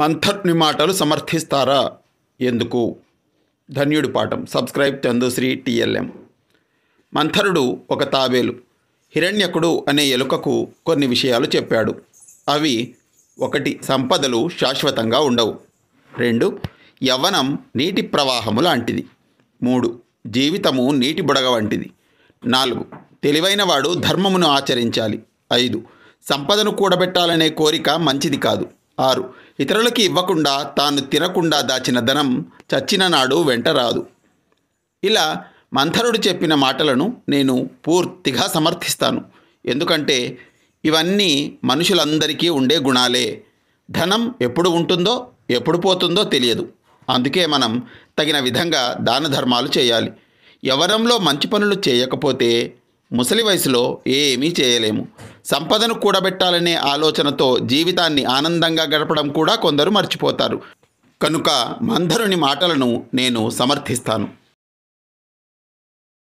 మంథర్ని మాటలు సమర్థిస్తారా ఎందుకు ధన్యుడి పాఠం సబ్స్క్రైబ్ చందుశ్రీ టిఎల్ఎం మంథరుడు ఒక తాబేలు హిరణ్యకుడు అనే ఎలుకకు కొన్ని విషయాలు చెప్పాడు అవి ఒకటి సంపదలు శాశ్వతంగా ఉండవు రెండు యవనం నీటి ప్రవాహము లాంటిది మూడు జీవితము నీటి బుడగ వంటిది నాలుగు తెలివైనవాడు ధర్మమును ఆచరించాలి ఐదు సంపదను కూడబెట్టాలనే కోరిక మంచిది కాదు ఆరు ఇతరులకి ఇవ్వకుండా తాను తినకుండా దాచిన ధనం చచ్చిన నాడు వెంట రాదు ఇలా మంథరుడు చెప్పిన మాటలను నేను పూర్తిగా సమర్థిస్తాను ఎందుకంటే ఇవన్నీ మనుషులందరికీ ఉండే గుణాలే ధనం ఎప్పుడు ఉంటుందో ఎప్పుడు పోతుందో తెలియదు అందుకే మనం తగిన విధంగా దాన ధర్మాలు చేయాలి ఎవరంలో మంచి పనులు చేయకపోతే ముసలి వయసులో ఏమీ చేయలేము సంపదను కూడబెట్టాలనే ఆలోచనతో జీవితాన్ని ఆనందంగా గడపడం కూడా కొందరు మర్చిపోతారు కనుక మందరుని మాటలను నేను సమర్థిస్తాను